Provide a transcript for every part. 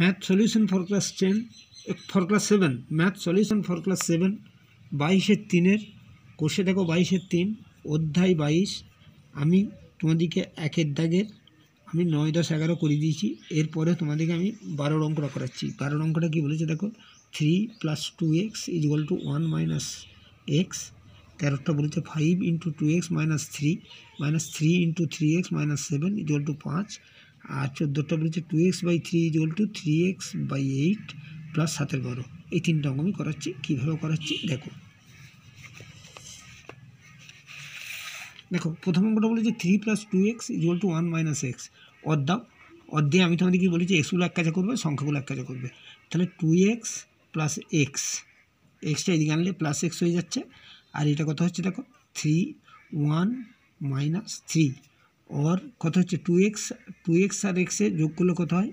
math solution for class ten for class seven math solution for class seven বাইশের তিনের 3 কোষে দেখো বাইশের তিন অধ্যায় বাইশ আমি তোমাদেরকে একের দাগের আমি নয় দশ এগারো করে দিয়েছি এরপরে তোমাদেরকে আমি বারোর অঙ্কটা করাচ্ছি বারোর অঙ্কটা কী বলেছে দেখো three plus two x equal to one minus x তেরোটা বলেছে five into two x minus three minus three into three x minus seven equal to পাঁচ আর চোদ্দোটা বলেছে two x by three equal to three x by eight plus সাতের বারো এই তিনটা অঙ্ক আমি করাচ্ছি কীভাবে করাচ্ছি দেখো দেখো প্রথম অঙ্কটা বলেছে three plus two x equal to one minus x অর্ধাও অর্ধে আমি তোমাদের কী বলেছি এক্সগুলো এক কাজে করবে সংখ্যাগুলো এক কাজে করবে তাহলে টু এক্স প্লাস এক্স এক্সটা এদিকে আনলে প্লাস এক্স হয়ে যাচ্ছে আর এটা কথা হচ্ছে দেখো থ্রি ওয়ান মাইনাস থ্রি ওর কত হচ্ছে টু এক্স টু এক্স আর এক্সে যোগ করলে কত হয়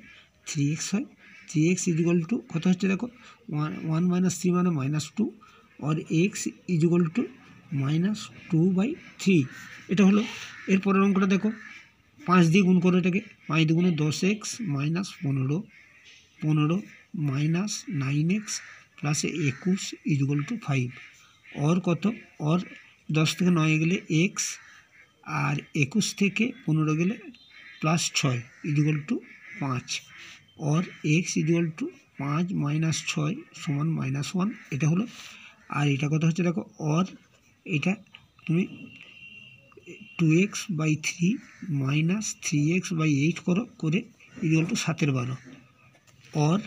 থ্রি এক্স হয় থ্রি এক্স ইজুগল টু কত হচ্ছে দেখো ওয়ান ওয়ান মাইনাস থ্রি মানে মাইনাস টু আর x equal to minus two by three এটা হলো এরপরের অঙ্কটা দেখো পাঁচ দিয়ে গুণ করো এটাকে পাঁচ দুগুণে দশ এক্স মাইনাস পনেরো পনেরো মাইনাস নাইন এক্স প্লাস একুশ ইজুগল টু ফাইভ অর কত অর দশ থেকে নয় গেলে এক্স আর একুশ থেকে পনেরো গেলে প্লাস ছয় ইজুগল টু পাঁচ অর এক্স ইজুগল টু পাঁচ মাইনাস ছয় সমান মাইনাস ওয়ান এটা হলো আর এটা কথা হচ্ছে দেখো অর এটা তুমি two x by three minus three x by eight করো করে ইজুগল টু সাতের বারো অর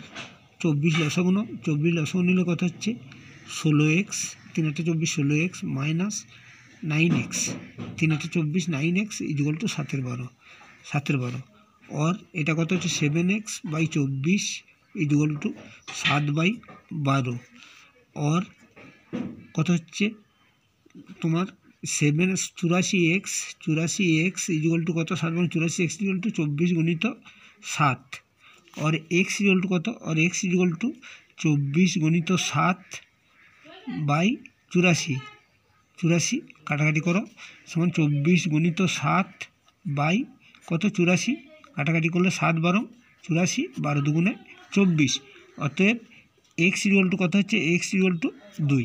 চব্বিশ লসগুণ চব্বিশ লসগুণ নিলে কথা হচ্ছে ষোলো এক্স তিন একটা চব্বিশ ষোলো এক্স মাইনাস নাইন এক্স তিন হাতে চব্বিশ নাইন এক্স ইজুয়াল টু সাতের বারো সাতের বারো অর এটা কত হচ্ছে সেভেন এক্স বাই চব্বিশ ইজুয়াল টু সাত বাই বারো অর কত হচ্ছে তোমার সেভেন চুরাশি এক্স চুরাশি এক্স ইজুয়াল টু কত সাত বাই চুরাশি এক্স ইজুয়াল টু চব্বিশ গুণিত সাত অর এক্স ইজুয়াল টু কত অর এক্স ইজুয়াল টু চব্বিশ গুণিত সাত বাই চুরাশি চুরাশি কাটাকাটি করো সমান চব্বিশ গণিত সাত বাই কত চুরাশি কাটাকাটি করলে সাত বারো চুরাশি বারো দুগুণে চব্বিশ অতএব এক্স ইকুয়াল টু কত হচ্ছে এক্স ইকুয়াল টু দুই